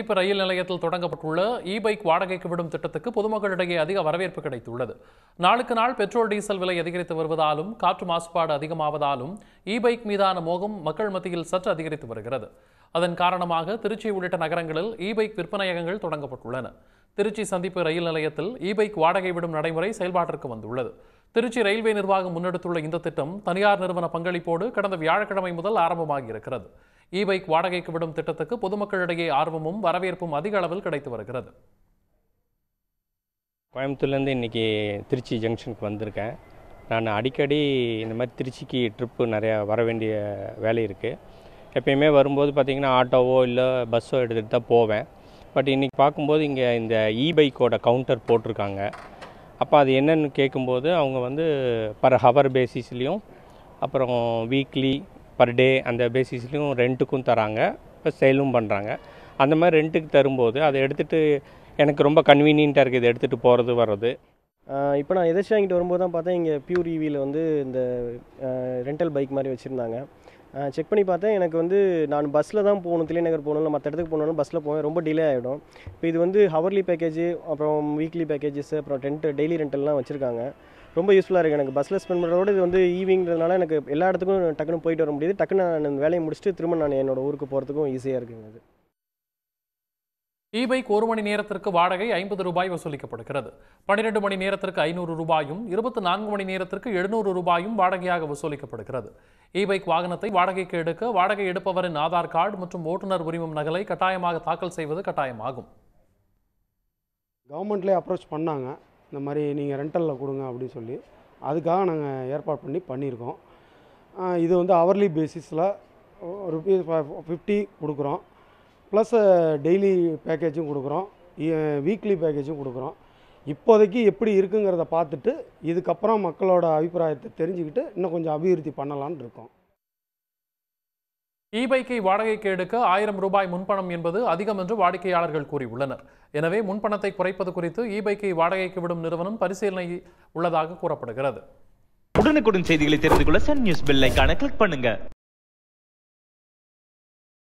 இப்போ ரயில் நிலையத்தில் தொடங்கப்பட்டுள்ள இ பைக் வாடகைக்கு விடும் திட்டத்துக்கு பொதுமக்களிடையே அதிக வரவேற்பு கிடைத்துள்ளது நாளுக்கு நாள் பெட்ரோல் டீசல் விலை அதிகரித்து வருவதாலும் காற்று மாசுபாடு அதிகமாவதாலும் இ பைக் மீதான மோகம் மக்கள் மத்தியில் சற்று அதிகரித்து வருகிறது அதன் காரணமாக திருச்சி உள்ளிட்ட நகரங்களில் இ பைக் விற்பனையகங்கள் தொடங்கப்பட்டுள்ளன திருச்சி சந்திப்பு ரயில் நிலையத்தில் இ பைக் வாடகை விடும் நடைமுறை செயல்பாட்டிற்கு வந்துள்ளது திருச்சி ரயில்வே நிர்வாகம் முன்னெடுத்துள்ள இந்த திட்டம் தனியார் நிறுவன பங்களிப்போடு கடந்த வியாழக்கிழமை முதல் ஆரம்பமாகியிருக்கிறது இ பைக் வாடகைக்கு விடும் திட்டத்துக்கு பொதுமக்களிடையே ஆர்வமும் வரவேற்பும் அதிக அளவில் கிடைத்து வருகிறது கோயம்புத்தூர்லேருந்து இன்றைக்கி திருச்சி ஜங்ஷனுக்கு வந்திருக்கேன் நான் அடிக்கடி இந்த மாதிரி திருச்சிக்கு ட்ரிப்பு நிறையா வர வேண்டிய வேலை இருக்குது எப்பயுமே வரும்போது பார்த்திங்கன்னா ஆட்டோவோ இல்லை பஸ்ஸோ எடுத்துகிட்டு தான் போவேன் பட் இன்றைக்கி பார்க்கும்போது இங்கே இந்த இ பைக்கோட கவுண்டர் போட்டிருக்காங்க அப்போ அது என்னென்னு கேட்கும்போது அவங்க வந்து பர் ஹவர் பேசிஸ்லேயும் அப்புறம் வீக்லி பர் டே அந்த பேசிஸ்லையும் ரெண்ட்டுக்கும் தராங்க இப்போ சேலும் பண்ணுறாங்க அந்த மாதிரி ரெண்ட்டுக்கு தரும்போது அதை எடுத்துகிட்டு எனக்கு ரொம்ப கன்வீனியண்ட்டாக இருக்குது இதை எடுத்துகிட்டு போகிறது வர்றது இப்போ நான் எதிர்ச்சி வாங்கிட்டு வரும்போது தான் பார்த்தேன் இங்கே பியூர் ஈவியில் e வந்து இந்த ரெண்டல் பைக் மாதிரி வச்சுருந்தாங்க செக் பண்ணி பார்த்தேன் எனக்கு வந்து நான் பஸ்ஸில் தான் போகணும் தில்லைநகர் போகணும் மற்ற இடத்துக்கு போகணும் பஸ்ஸில் போவேன் ரொம்ப டிலே ஆகிடும் இப்போ இது வந்து ஹவர்லி பேக்கேஜ் அப்புறம் வீக்லி பேக்கேஜஸ் அப்புறம் ரெண்ட் டெய்லி ரெண்டல்லாம் வச்சுருக்காங்க ரொம்ப யூஸ்ஃபுல்லாக இருக்குது எனக்கு பஸ்ஸில் ஸ்பெண்ட் பண்ணுறதோட இது வந்து ஈவிங்கிறதுனால e எனக்கு எல்லா இடத்துக்கும் டக்குன்னு போயிட்டு வர முடியுது டக்குன்னு நான் வேலையை முடிச்சுட்டு திரும்ப நான் என்னோடய ஊருக்கு போகிறதுக்கும் ஈஸியாக இருக்குங்க அது இ பைக் ஒரு மணி நேரத்திற்கு வாடகை ஐம்பது ரூபாய் வசூலிக்கப்படுகிறது பன்னிரண்டு மணி நேரத்திற்கு ஐநூறு ரூபாயும் இருபத்தி நான்கு மணி நேரத்திற்கு எழுநூறு ரூபாயும் வாடகையாக வசூலிக்கப்படுகிறது இ பைக் வாகனத்தை வாடகைக்கு எடுக்க வாடகை எடுப்பவரின் ஆதார் கார்டு மற்றும் ஓட்டுநர் உரிமம் நகலை கட்டாயமாக தாக்கல் செய்வது கட்டாயமாகும் கவர்மெண்ட்லேயே அப்ரோச் பண்ணாங்க இந்த மாதிரி நீங்கள் ரெண்டலில் கொடுங்க அப்படின்னு சொல்லி அதுக்காக நாங்கள் ஏற்பாடு பண்ணி பண்ணியிருக்கோம் இது வந்து அவர்லி பேசிஸில் ருபீஸ் ஃபிஃப்டி கொடுக்குறோம் ப்ளஸ்ஸு டெய்லி பேக்கேஜும் கொடுக்குறோம் வீக்லி பேக்கேஜும் கொடுக்குறோம் இப்போதைக்கு எப்படி இருக்குங்கிறத பார்த்துட்டு இதுக்கப்புறம் மக்களோட அபிப்பிராயத்தை தெரிஞ்சுக்கிட்டு இன்னும் கொஞ்சம் அபிவிருத்தி பண்ணலான் இருக்கோம் இ பைக்கை வாடகைக்கு எடுக்க ஆயிரம் ரூபாய் முன்பணம் என்பது அதிகம் என்று வாடிக்கையாளர்கள் கூறியுள்ளனர் எனவே முன்பணத்தை குறைப்பது குறித்து இ பைக்கை வாடகைக்கு விடும் நிறுவனம் பரிசீலனை உள்ளதாக கூறப்படுகிறது உடனுக்குடன் செய்திகளை தெரிந்து கொள்ள சன் நியூஸ் பெல் கிளிக் பண்ணுங்க